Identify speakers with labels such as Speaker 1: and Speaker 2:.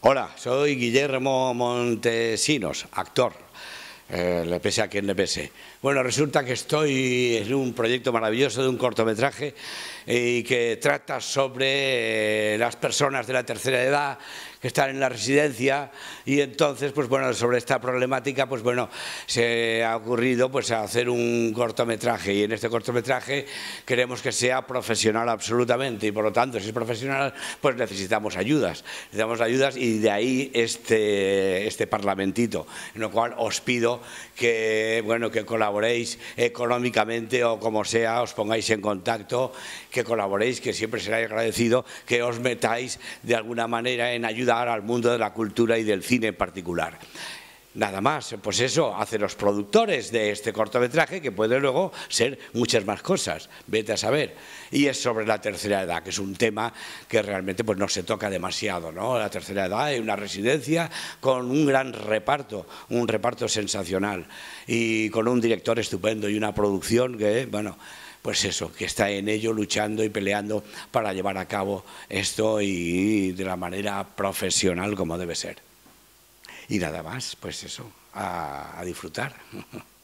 Speaker 1: Hola, soy Guillermo Montesinos, actor. Eh, le pese a quien le pese. Bueno, resulta que estoy en un proyecto maravilloso de un cortometraje eh, y que trata sobre eh, las personas de la tercera edad que están en la residencia y entonces, pues bueno, sobre esta problemática, pues bueno, se ha ocurrido pues hacer un cortometraje y en este cortometraje queremos que sea profesional absolutamente y por lo tanto, si es profesional, pues necesitamos ayudas, necesitamos ayudas y de ahí este, este parlamentito, en lo cual os pido que, bueno, que colaboréis económicamente o como sea, os pongáis en contacto, que colaboréis, que siempre será agradecido, que os metáis de alguna manera en ayudar al mundo de la cultura y del cine en particular nada más, pues eso hace los productores de este cortometraje que puede luego ser muchas más cosas, vete a saber. Y es sobre la tercera edad, que es un tema que realmente pues no se toca demasiado, ¿no? La tercera edad es una residencia con un gran reparto, un reparto sensacional y con un director estupendo y una producción que, bueno, pues eso, que está en ello luchando y peleando para llevar a cabo esto y de la manera profesional como debe ser. y nada más, pues eso, a, a disfrutar.